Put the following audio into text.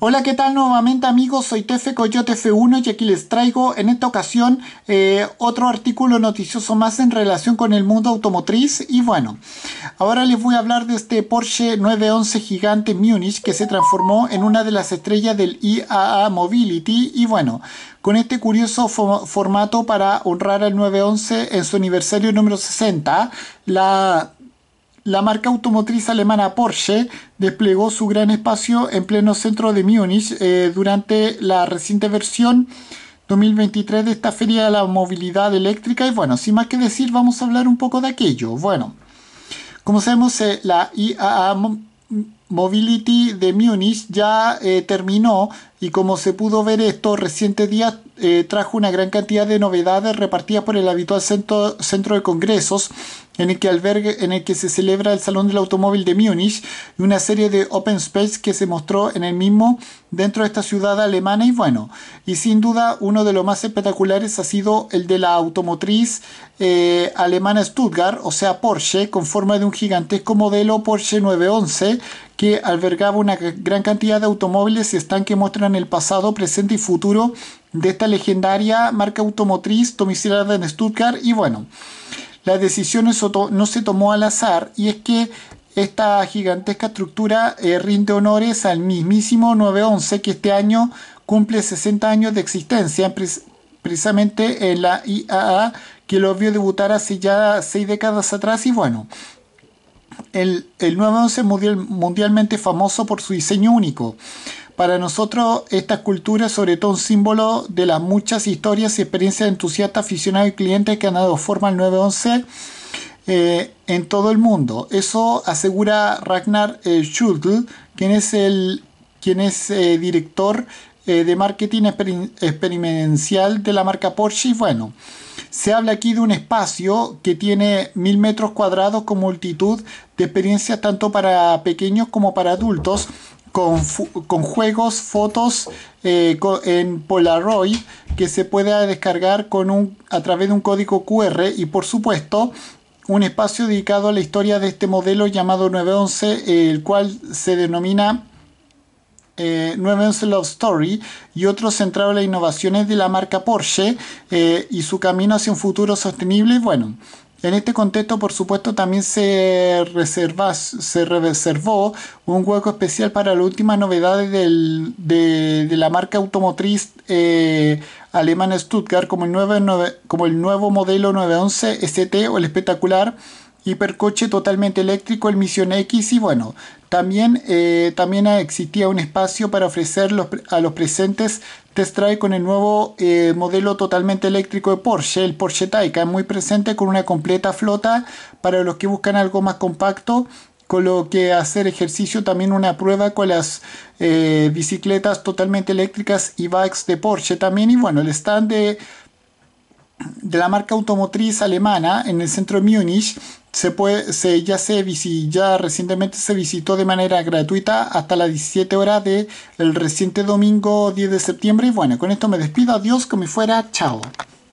Hola, ¿qué tal nuevamente amigos? Soy Tefe Coyote F1 y aquí les traigo en esta ocasión eh, otro artículo noticioso más en relación con el mundo automotriz y bueno, ahora les voy a hablar de este Porsche 911 gigante Munich que se transformó en una de las estrellas del IAA Mobility y bueno, con este curioso formato para honrar al 911 en su aniversario número 60, la la marca automotriz alemana Porsche desplegó su gran espacio en pleno centro de Múnich eh, durante la reciente versión 2023 de esta feria de la movilidad eléctrica. Y bueno, sin más que decir, vamos a hablar un poco de aquello. Bueno, como sabemos, eh, la IAA Mobility de Múnich ya eh, terminó y como se pudo ver esto reciente día... Eh, trajo una gran cantidad de novedades repartidas por el habitual centro, centro de congresos en el que albergue, en el que se celebra el Salón del Automóvil de Múnich y una serie de open space que se mostró en el mismo dentro de esta ciudad alemana y bueno, y sin duda uno de los más espectaculares ha sido el de la automotriz eh, alemana Stuttgart, o sea Porsche, con forma de un gigantesco modelo Porsche 911 que albergaba una gran cantidad de automóviles y están que muestran el pasado, presente y futuro de esta legendaria marca automotriz domiciliada en Stuttgart. Y bueno, la decisión no se tomó al azar y es que esta gigantesca estructura eh, rinde honores al mismísimo 911 que este año cumple 60 años de existencia, precisamente en la IAA que lo vio debutar hace ya 6 décadas atrás y bueno, el, 911 es mundialmente famoso por su diseño único. Para nosotros, esta escultura es sobre todo un símbolo de las muchas historias y experiencias de entusiastas, aficionados y clientes que han dado forma al 911 eh, en todo el mundo. Eso asegura Ragnar eh, quien es el quien es eh, director eh, de marketing experimental de la marca Porsche. bueno, se habla aquí de un espacio que tiene mil metros cuadrados con multitud de experiencias tanto para pequeños como para adultos, con, juegos, fotos eh, en Polaroid que se puede descargar con un, a través de un código QR y por supuesto un espacio dedicado a la historia de este modelo llamado 911, el cual se denomina 911 eh, Love Story y otro centrado en las innovaciones de la marca Porsche eh, y su camino hacia un futuro sostenible. Bueno, en este contexto, por supuesto, también se, reservó un hueco especial para las últimas novedades de, la marca automotriz eh, alemana Stuttgart, como el nuevo modelo 911 ST o el espectacular hipercoche totalmente eléctrico, el Mission X y bueno, también, eh, también existía un espacio para ofrecer a los presentes test drive con el nuevo eh, modelo totalmente eléctrico de Porsche, el Porsche Taycan, muy presente con una completa flota para los que buscan algo más compacto con lo que hacer ejercicio también una prueba con las eh, bicicletas totalmente eléctricas y bikes de Porsche también y bueno el stand de, de la marca automotriz alemana en el centro de Múnich se puede, se, ya, se, ya recientemente se visitó de manera gratuita hasta las 17 horas del reciente domingo 10 de septiembre. Y bueno, con esto me despido. Adiós, como fuera. Chao.